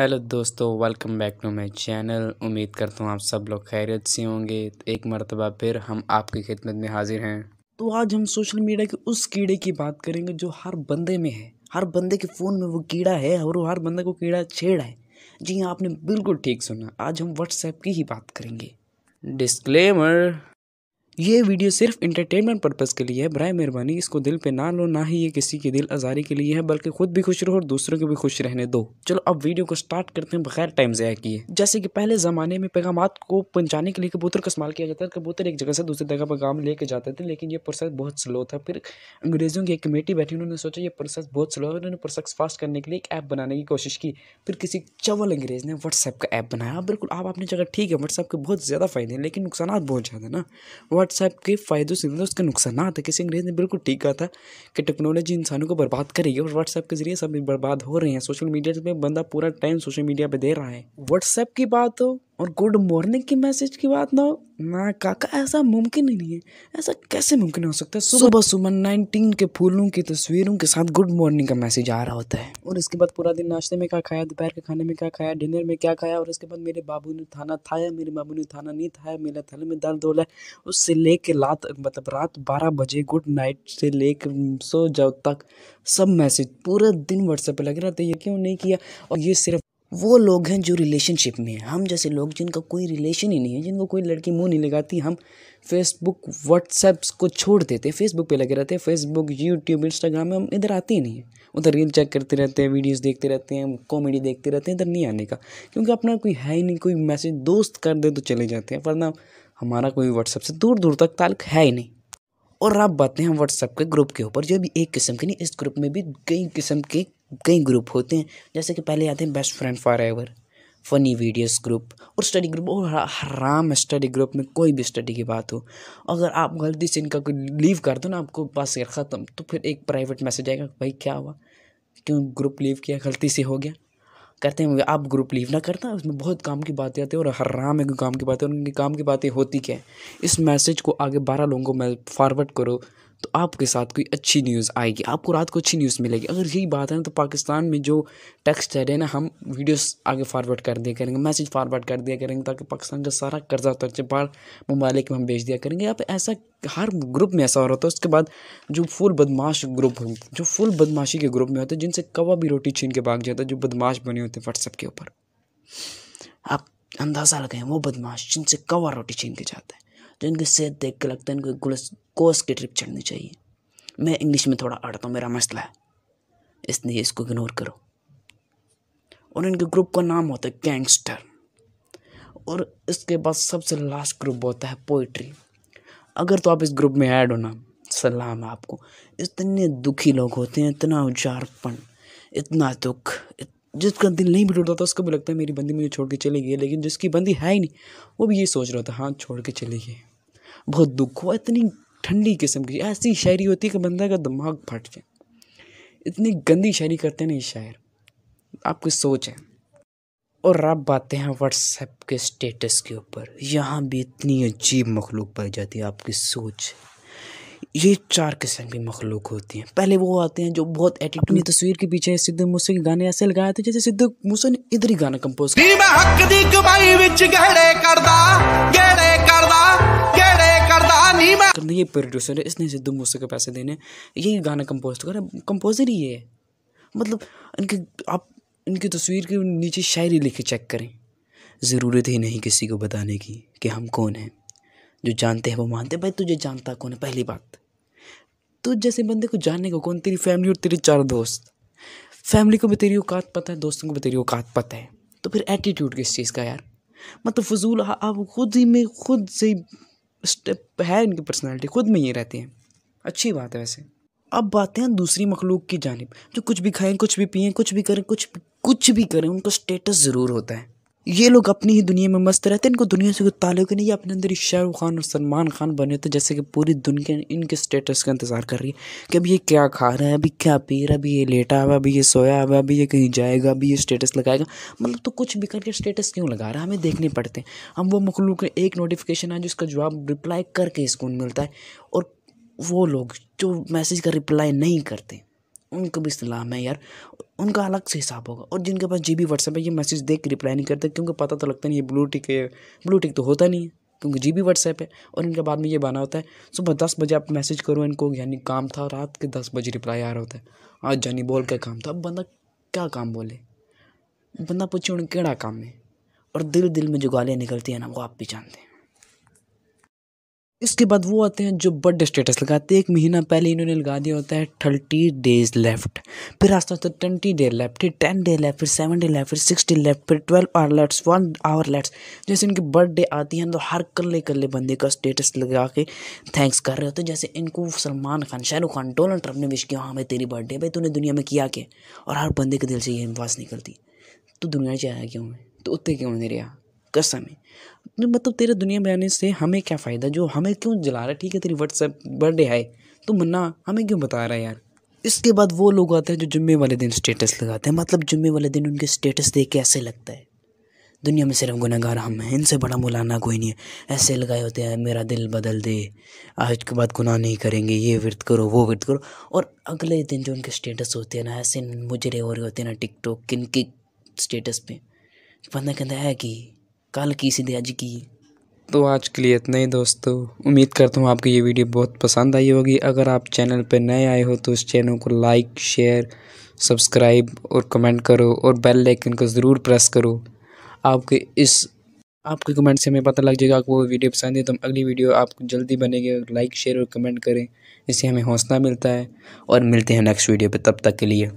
hello दोस्तों welcome back to my channel उम्मीद करता हूँ आप सब लोग खैरियत से होंगे एक मरतबा फिर हम आपकी खिदमत में हाजिर हैं तो आज हम सोशल मीडिया के उस कीड़े की बात करेंगे जो हर बंदे में है हर बंदे के फ़ोन में वो कीड़ा है और वो हर बंदे को कीड़ा छेड़ा है जी हाँ आपने बिल्कुल ठीक सुना आज हम व्हाट्सएप की ही बात करेंगे डिस्क्लेमर ये वीडियो सिर्फ इंटरटेनमेंट पर्पज़ के लिए है बरए मेहरबानी इसको दिल पे ना लो ना ही ये किसी के दिल आज़ारी के लिए है बल्कि खुद भी खुश रहो और दूसरों को भी खुश रहने दो चलो अब वीडियो को स्टार्ट करते हैं बगैर टाइम ज़ाया किए जैसे कि पहले ज़माने में पैगाम को पहुँचाने के लिए कबूतर का इस्तेमाल किया जाता है कबूतर एक जगह से दूसरी जगह पैगाम लेके जाते थे लेकिन ये प्रोसेस बहुत स्लो था फिर अंग्रेज़ों की एक कमेटी बैठी उन्होंने सोचा ये प्रोसेस बहुत स्लो है उन्होंने प्रोसेस फास्ट करने के लिए एक ऐप बनाने की कोशिश की फिर किसी चवल अंग्रेज़ ने व्हाट्सएप का ऐप बनाया बिल्कुल आप अपनी जगह ठीक है व्हाट्सएप के बहुत ज़्यादा फ़ायदे हैं लेकिन नुकसान बहुत ज़्यादा ना वाट व्हाट्सएप के फ़ायदों से मतलब उसके नुकसान है किसी अंग्रेज ने बिल्कुल ठीक कहा था कि टेक्नोलॉजी इंसानों को बर्बाद करेगी और व्हाट्सएप के जरिए सब बर्बाद हो रहे हैं सोशल मीडिया में बंदा पूरा टाइम सोशल मीडिया पर दे रहा है व्हाट्सएप की बात हो और गुड मॉर्निंग की मैसेज की बात ना हो ना काका ऐसा मुमकिन ही नहीं है ऐसा कैसे मुमकिन हो सकता है सुबह सुबह नाइनटीन के फूलों की तस्वीरों के साथ गुड मॉर्निंग का मैसेज आ रहा होता है और इसके बाद पूरा दिन नाश्ते में क्या खाया दोपहर के खाने में क्या खाया डिनर में क्या खाया और इसके बाद मेरे बाबू ने थाना थाया मेरे बाबू ने थाना नहीं था मेरा थल में दर्द हो रहा है उससे ले रात मतलब रात बारह बजे गुड नाइट से ले कर सो जाओ तक सब मैसेज पूरा दिन व्हाट्सएप पर लग रहा था ये क्यों नहीं किया और ये सिर्फ वो लोग हैं जो रिलेशनशिप में हैं हम जैसे लोग जिनका कोई रिलेशन ही नहीं है जिनको कोई लड़की मुंह नहीं लगाती हम फेसबुक व्हाट्सएप्स को छोड़ देते हैं फेसबुक पे लगे रहते हैं फेसबुक यूट्यूब इंस्टाग्राम में हम इधर आते ही नहीं हैं उधर रील चेक करते रहते हैं वीडियोस देखते रहते हैं कॉमेडी देखते रहते हैं इधर नहीं आने का क्योंकि अपना कोई है ही नहीं कोई मैसेज दोस्त कर दे तो चले जाते हैं वरना हमारा कोई व्हाट्सएप से दूर दूर तक ताल्लुक है ही नहीं और आप बातें हैं व्हाट्सएप के ग्रुप के ऊपर जो भी एक किस्म के नहीं इस ग्रुप में भी कई किस्म के कई ग्रुप होते हैं जैसे कि पहले आते हैं best friend for ever funny videos group और स्टडी ग्रुप और हराम स्टडी ग्रुप में कोई भी स्टडी की बात हो अगर आप गलती से इनका कोई लीव कर दो ना आपको पास ख़त्म तो फिर एक प्राइवेट मैसेज आएगा भाई क्या हुआ क्यों ग्रुप लीव किया गलती से हो गया करते हैं आप ग्रुप लीव ना करता उसमें बहुत काम की बातें आती है और हराम है काम की बातें उनकी काम की बातें होती क्या है इस मैसेज को आगे बारह लोगों को फॉरवर्ड करो तो आपके साथ कोई अच्छी न्यूज़ आएगी आपको रात को अच्छी न्यूज़ मिलेगी अगर यही बात है ना तो पाकिस्तान में जो टेक्स्ट है ना हम वीडियोस आगे फारवर्ड कर दिया करेंगे मैसेज फारवर्ड कर दिया करेंगे ताकि पाकिस्तान का सारा कर्जा तर्जे बाहर ममालिक में हम भेज दिया करेंगे यहाँ पे ऐसा हर ग्रुप में ऐसा हो रहा था उसके बाद जो फुल बदमाश ग्रुप जो फुल बदमाशी के ग्रुप में होते हैं जिनसे कवा भी रोटी छीन के भाग जाता है जो बदमाश बने होते हैं व्हाट्सएप के ऊपर आप अंदाज़ा लगाएं वो बदमाश जिनसे कवा रोटी छीन के जाते हैं तो इनकी सेहत देख के लगता है इनको कोर्स की ट्रिप चढ़नी चाहिए मैं इंग्लिश में थोड़ा अड़ता हूँ मेरा मसला है इसलिए इसको इग्नोर करो और इनके ग्रुप का नाम होता है गैंगस्टर और इसके बाद सबसे लास्ट ग्रुप होता है पोइट्री अगर तो आप इस ग्रुप में ऐड हो ना सलाम है आपको इतने दुखी लोग होते हैं इतना उजारपन इतना दुख इत... जिसका दिल नहीं भी टूटता था उसको भी लगता है मेरी बंदी मुझे छोड़ के चली गई लेकिन जिसकी बंदी है ही नहीं वो भी ये सोच रहा था हाँ छोड़ के चली गई बहुत दुख हुआ इतनी ठंडी किस्म की ऐसी शायरी होती है कि बंदा का दिमाग फट जाए इतनी गंदी शायरी करते हैं ना ये शायर आपकी सोच है और रब आते हैं व्हाट्सएप के स्टेटस के ऊपर यहाँ भी इतनी अजीब मखलूक पाई जाती है आपकी सोच ये चार किस्म की मखलूक होती हैं पहले वो आते हैं जो बहुत एटीट्यूड तस्वीर के पीछे सिद्धू मूसे के गाने ऐसे लगाए थे जैसे सिद्धू मूसे ने इधर ही गाना कंपोज किया ये प्रोड्यूसर है इसने सिद्धू मूसे को पैसे देने यही गाना कंपोज तो करा कंपोजर ही है मतलब इनके आप इनकी तस्वीर के नीचे शायरी लिखे चेक करें ज़रूरत ही नहीं किसी को बताने की कि हम कौन हैं जो जानते हैं वो मानते हैं भाई तुझे जानता कौन है पहली बात तो जैसे बंदे को जानने को कौन तेरी फैमिली और तेरे चार दोस्त फैमिली को भी तेरी औकात पता है दोस्तों को भी तेरी औकात पता है तो फिर एटीट्यूड किस चीज़ का यार मतलब फजूल हाँ, आप खुद ही में खुद से स्टेप है इनकी पर्सनैलिटी खुद में ये रहती है अच्छी बात है वैसे अब बातें हैं दूसरी मखलूक की जानब जो कुछ भी खाएं कुछ भी पिए कुछ भी करें कुछ भी, कुछ भी करें उनका स्टेटस ज़रूर होता है ये लोग अपनी ही दुनिया में मस्त रहते हैं इनको दुनिया से कोई ताल्लुक नहीं है अपने अंदर ही शाहरुख खान और सलमान खान बने होते तो जैसे कि पूरी दुनिया इनके स्टेटस का इंतजार कर रही है कि अभी ये क्या खा रहा है अभी क्या पी रहा है अभी ये लेटा हुआ अभी ये सोया हुआ अभी ये कहीं जाएगा अभी ये स्टेटस लगाएगा मतलब तो कुछ भी करके स्टेटस क्यों लगा रहा है हमें देखने पड़ते हैं हम वो मखलूक एक नोटिफिकेशन आए जिसका जवाब रिप्लाई करके स्कून मिलता है और वो लोग जो मैसेज का रिप्लाई नहीं करते उनको भी इस्तेमाल है यार उनका अलग से हिसाब होगा और जिनके पास जी बी व्हाट्सएप है ये मैसेज देख के रिप्लाई नहीं करते क्योंकि पता तो लगता नहीं ये ब्लू टिक है ब्लू टिक तो होता नहीं है क्योंकि जी बी व्हाट्सएप है और इनके बाद में ये बना होता है सुबह दस बजे आप मैसेज करो इनको यानी काम था रात के दस बजे रिप्लाई आ रहा होता है आज जानी बोल के काम था अब बंदा क्या काम बोले बंदा पूछे उन्हें कड़ा काम है और दिल दिल में जो गालियाँ निकलती हैं ना वो आप भी जानते हैं इसके बाद वो आते हैं जो बर्थडे स्टेटस लगाते हैं एक महीना पहले इन्होंने लगा दिया होता है थर्टी डेज लेफ्ट फिर रास्ता आस्ते ट्वेंटी डे लेफ्ट फिर टेन डे लेफ्ट फिर सेवन डे लेफ्ट फिर सिक्स डे लेफ्ट फिर twelve hour let's one hour let's जैसे इनकी बर्थडे आती है तो हर कल्ले कल्ले बंदे का स्टेटस लगा के थैंक्स कर रहे होते हैं जैसे इनको सलमान खान शाहरुख खान डोनाल्ड ट्रंप ने विश किया हाँ भाई तेरी बर्थडे भाई तूने दुनिया में किया क्या और हर बंदे के दिल से ये आवाज़ निकलती तो दुनिया चाहिए क्यों है तो उतने क्यों नहीं रहा कसम है मतलब तेरे दुनिया में आने से हमें क्या फ़ायदा जो हमें क्यों जला रहा है ठीक है तेरी व्हाट्सएप बर्थडे है तो मुन्ना हमें क्यों बता रहा है यार इसके बाद वो लोग आते हैं जो जुम्मे वाले दिन स्टेटस लगाते हैं मतलब जुम्मे वाले दिन उनके स्टेटस देख के ऐसे लगता है दुनिया में सिर्फ गुनागार हम हैं इनसे बड़ा मुलाना कोई नहीं है ऐसे लगाए होते हैं मेरा दिल बदल दे आज के बाद गुनाह नहीं करेंगे ये व्रत करो वो व्रत करो और अगले दिन जो उनके स्टेटस होते हैं ना ऐसे मुजरे हो रहे होते हैं ना टिकटॉक किन के स्टेटस पे तो बंदा कहता है कि कल की सीधे आज की तो आज के लिए इतना ही दोस्तों उम्मीद करता हूँ आपको ये वीडियो बहुत पसंद आई होगी अगर आप चैनल पर नए आए हो तो उस चैनल को लाइक शेयर सब्सक्राइब और कमेंट करो और बेल लाइकन को ज़रूर प्रेस करो आपके इस आपके कमेंट से हमें पता लग जाएगा आपको वो वीडियो पसंद है तो हम अगली वीडियो आपको जल्दी बनेगी लाइक शेयर और कमेंट करें इससे हमें हौसला मिलता है और मिलते हैं नेक्स्ट वीडियो पर तब तक के लिए